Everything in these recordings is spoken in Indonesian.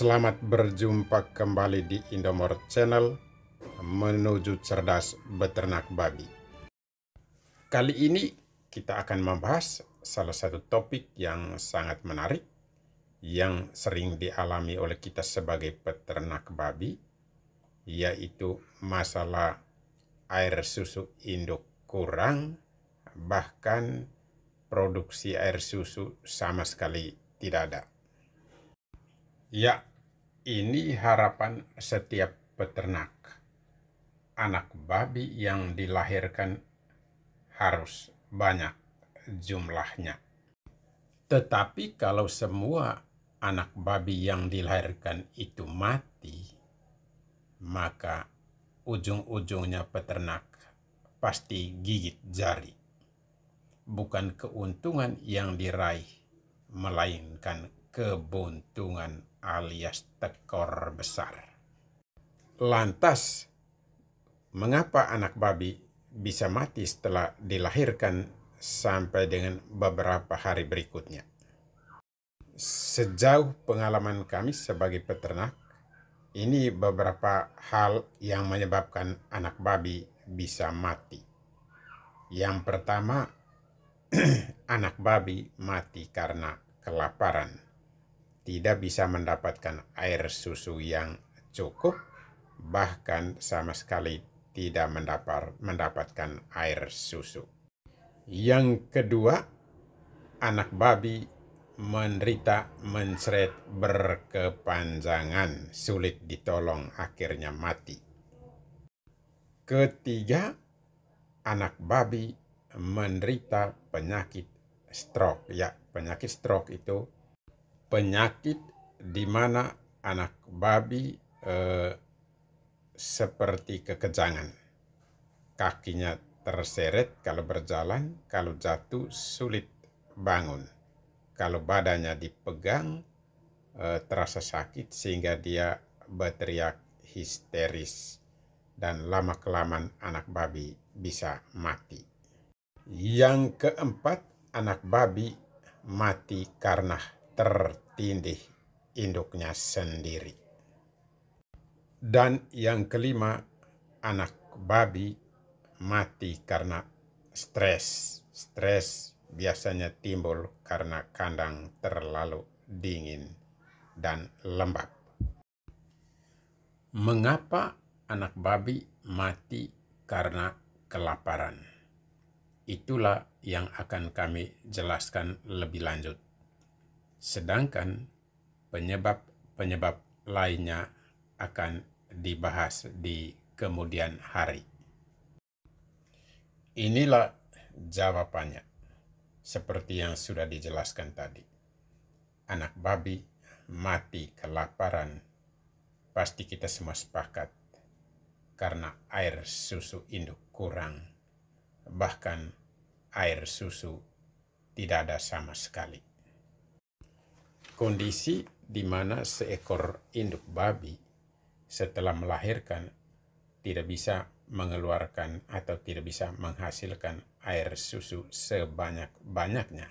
Selamat berjumpa kembali di IndoMore Channel menuju cerdas beternak babi. Kali ini kita akan membahas salah satu topik yang sangat menarik yang sering dialami oleh kita sebagai peternak babi yaitu masalah air susu induk kurang bahkan produksi air susu sama sekali tidak ada. Ya, ini harapan setiap peternak. Anak babi yang dilahirkan harus banyak jumlahnya. Tetapi kalau semua anak babi yang dilahirkan itu mati, maka ujung-ujungnya peternak pasti gigit jari. Bukan keuntungan yang diraih, melainkan kebuntungan alias tekor besar. Lantas, mengapa anak babi bisa mati setelah dilahirkan sampai dengan beberapa hari berikutnya? Sejauh pengalaman kami sebagai peternak, ini beberapa hal yang menyebabkan anak babi bisa mati. Yang pertama, anak babi mati karena kelaparan tidak bisa mendapatkan air susu yang cukup, bahkan sama sekali tidak mendapat, mendapatkan air susu. Yang kedua, anak babi menderita menseret berkepanjangan, sulit ditolong, akhirnya mati. Ketiga, anak babi menderita penyakit stroke. Ya, penyakit stroke itu penyakit di mana anak babi eh, seperti kekejangan. Kakinya terseret kalau berjalan, kalau jatuh sulit bangun. Kalau badannya dipegang eh, terasa sakit sehingga dia berteriak histeris dan lama-kelamaan anak babi bisa mati. Yang keempat, anak babi mati karena tertindih induknya sendiri. Dan yang kelima, anak babi mati karena stres. Stres biasanya timbul karena kandang terlalu dingin dan lembab. Mengapa anak babi mati karena kelaparan? Itulah yang akan kami jelaskan lebih lanjut. Sedangkan penyebab-penyebab lainnya akan dibahas di kemudian hari. Inilah jawabannya, seperti yang sudah dijelaskan tadi. Anak babi mati kelaparan, pasti kita semua sepakat, karena air susu induk kurang, bahkan air susu tidak ada sama sekali. Kondisi di mana seekor induk babi setelah melahirkan tidak bisa mengeluarkan atau tidak bisa menghasilkan air susu sebanyak-banyaknya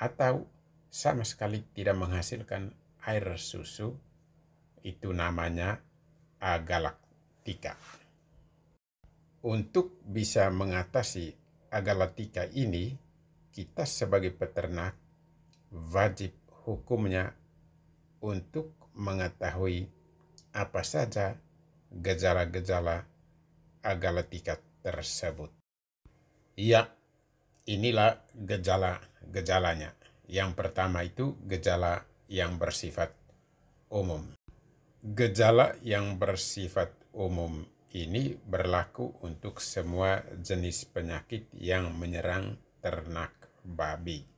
atau sama sekali tidak menghasilkan air susu itu namanya agalaktika. Untuk bisa mengatasi agalaktika ini, kita sebagai peternak wajib hukumnya untuk mengetahui apa saja gejala-gejala agalatika tersebut. Ya, inilah gejala-gejalanya. Yang pertama itu gejala yang bersifat umum. Gejala yang bersifat umum ini berlaku untuk semua jenis penyakit yang menyerang ternak babi.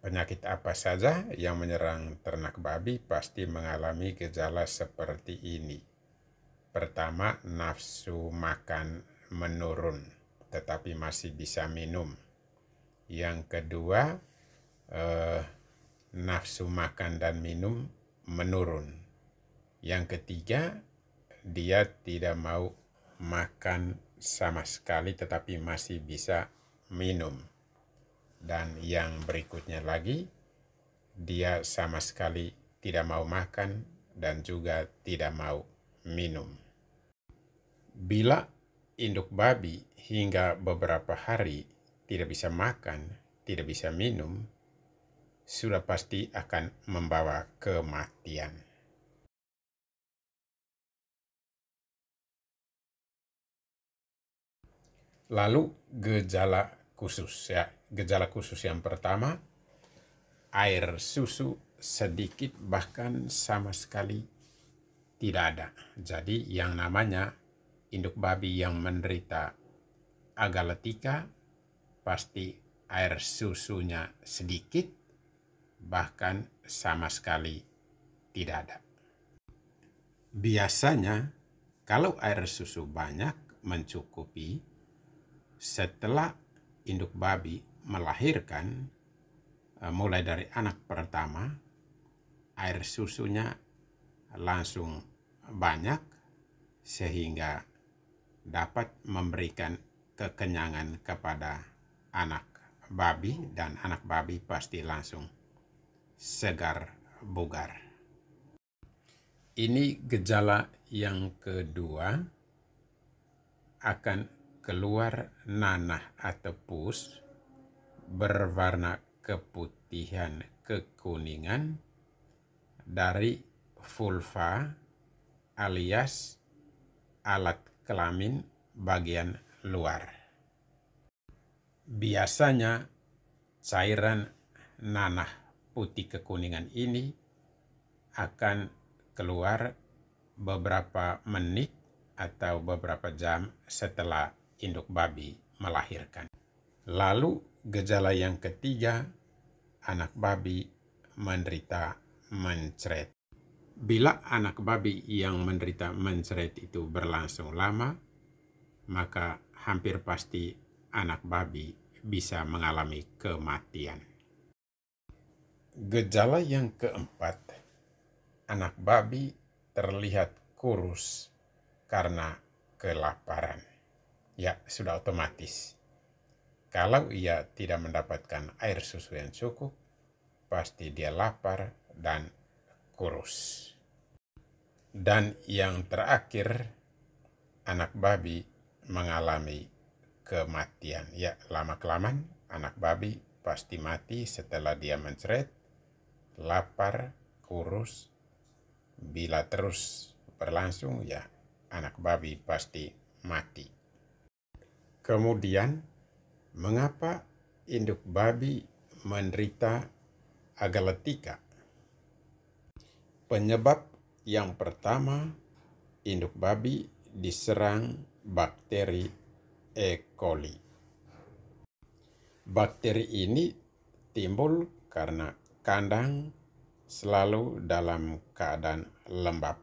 Penyakit apa saja yang menyerang ternak babi pasti mengalami gejala seperti ini. Pertama, nafsu makan menurun, tetapi masih bisa minum. Yang kedua, eh, nafsu makan dan minum menurun. Yang ketiga, dia tidak mau makan sama sekali, tetapi masih bisa minum. Dan yang berikutnya lagi, dia sama sekali tidak mau makan dan juga tidak mau minum. Bila induk babi hingga beberapa hari tidak bisa makan, tidak bisa minum, sudah pasti akan membawa kematian. Lalu gejala khusus ya gejala khusus yang pertama, air susu sedikit bahkan sama sekali tidak ada. Jadi yang namanya induk babi yang menderita agaletika pasti air susunya sedikit bahkan sama sekali tidak ada. Biasanya kalau air susu banyak mencukupi setelah induk babi melahirkan, e, mulai dari anak pertama, air susunya langsung banyak sehingga dapat memberikan kekenyangan kepada anak babi dan anak babi pasti langsung segar bugar. Ini gejala yang kedua akan keluar nanah atau pus berwarna keputihan kekuningan dari vulva alias alat kelamin bagian luar. Biasanya cairan nanah putih kekuningan ini akan keluar beberapa menit atau beberapa jam setelah induk babi melahirkan. Lalu Gejala yang ketiga, anak babi menderita mencret. Bila anak babi yang menderita mencret itu berlangsung lama, maka hampir pasti anak babi bisa mengalami kematian. Gejala yang keempat, anak babi terlihat kurus karena kelaparan. Ya, sudah otomatis kalau ia tidak mendapatkan air susu yang cukup, pasti dia lapar dan kurus. Dan yang terakhir, anak babi mengalami kematian. Ya, lama-kelamaan anak babi pasti mati setelah dia menceret, lapar, kurus. Bila terus berlangsung, ya anak babi pasti mati. Kemudian Mengapa induk babi menderita agalatika? Penyebab yang pertama, induk babi diserang bakteri E. coli. Bakteri ini timbul karena kandang selalu dalam keadaan lembab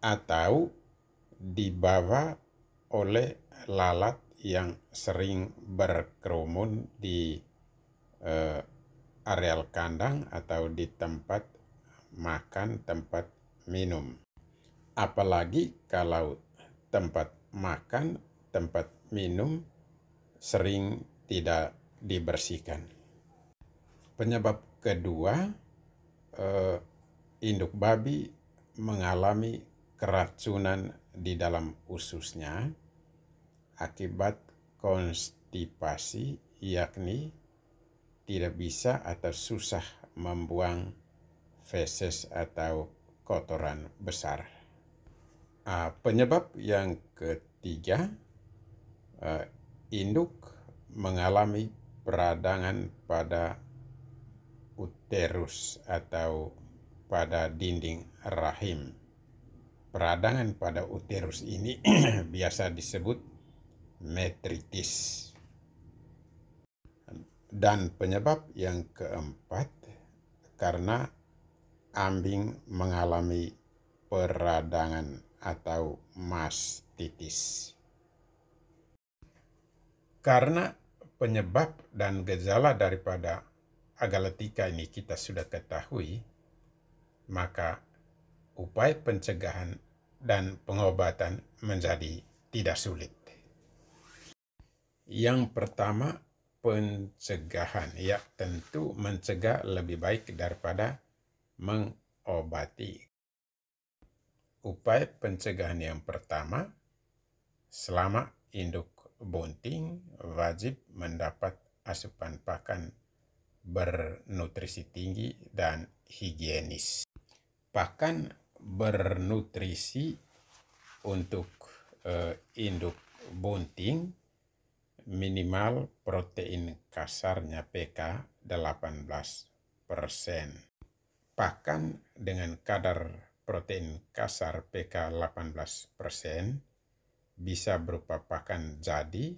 atau dibawa oleh lalat yang sering berkerumun di uh, areal kandang atau di tempat makan, tempat minum. Apalagi kalau tempat makan, tempat minum sering tidak dibersihkan. Penyebab kedua, eh, induk babi mengalami keracunan di dalam ususnya akibat konstipasi yakni tidak bisa atau susah membuang feses atau kotoran besar. Ah, penyebab yang ketiga, eh, induk mengalami peradangan pada uterus atau pada dinding rahim. Peradangan pada uterus ini biasa disebut metritis. Dan penyebab yang keempat karena ambing mengalami peradangan atau mastitis. Karena penyebab dan gejala daripada agalatika ini kita sudah ketahui, maka upaya pencegahan dan pengobatan menjadi tidak sulit. Yang pertama, pencegahan. Ya, tentu mencegah lebih baik daripada mengobati. Upaya pencegahan yang pertama, selama induk bunting wajib mendapat asupan pakan bernutrisi tinggi dan higienis. Pakan bernutrisi untuk uh, induk bunting minimal protein kasarnya PK 18%. pakan dengan kadar protein kasar PK 18% bisa berupa pakan jadi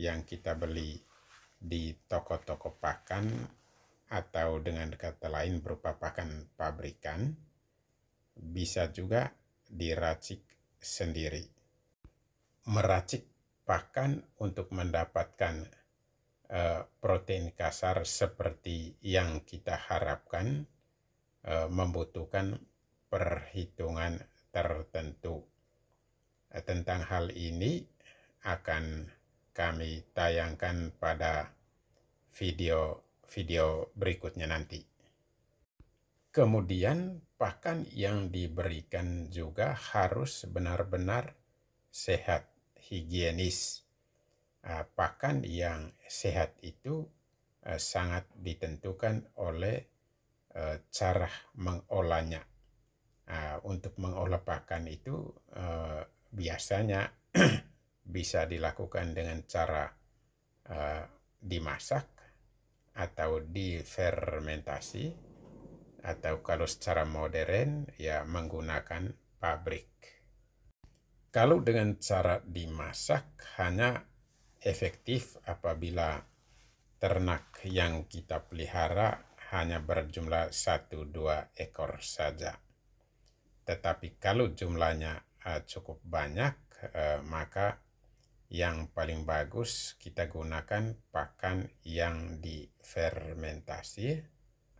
yang kita beli di toko-toko pakan atau dengan kata lain berupa pakan pabrikan, bisa juga diracik sendiri. Meracik bahkan untuk mendapatkan eh, protein kasar seperti yang kita harapkan eh, membutuhkan perhitungan tertentu. Eh, tentang hal ini akan kami tayangkan pada video-video berikutnya nanti. Kemudian pakan yang diberikan juga harus benar-benar sehat higienis. Ah, pakan yang sehat itu ah, sangat ditentukan oleh ah, cara mengolahnya. Untuk mengolah pakan itu biasanya bisa dilakukan dengan cara dimasak atau difermentasi atau kalau secara modern ya menggunakan pabrik. Kalau dengan cara dimasak hanya efektif apabila ternak yang kita pelihara hanya berjumlah 1-2 ekor saja. Tetapi kalau jumlahnya eh, cukup banyak, eh, maka yang paling bagus kita gunakan pakan yang difermentasi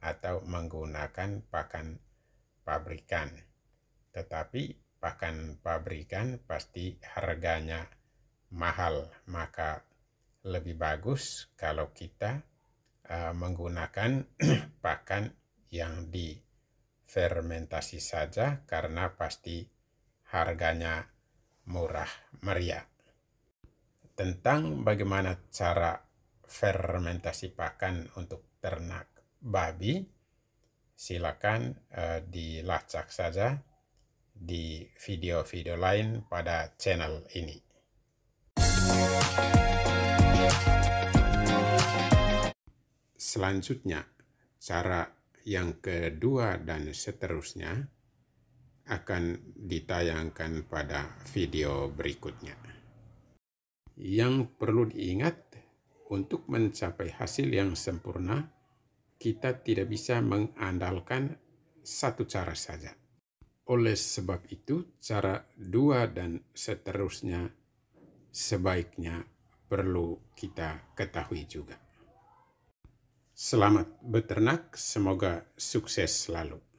atau menggunakan pakan pabrikan. Tetapi Pakan pabrikan pasti harganya mahal maka lebih bagus kalau kita uh, menggunakan pakan yang difermentasi saja karena pasti harganya murah meriah tentang bagaimana cara fermentasi pakan untuk ternak babi silakan uh, dilacak saja di video-video lain pada channel ini. Selanjutnya, cara yang kedua dan seterusnya akan ditayangkan pada video berikutnya. Yang perlu diingat, untuk mencapai hasil yang sempurna, kita tidak bisa mengandalkan satu cara saja oleh sebab itu, cara dua dan seterusnya sebaiknya perlu kita ketahui juga. Selamat beternak, semoga sukses selalu.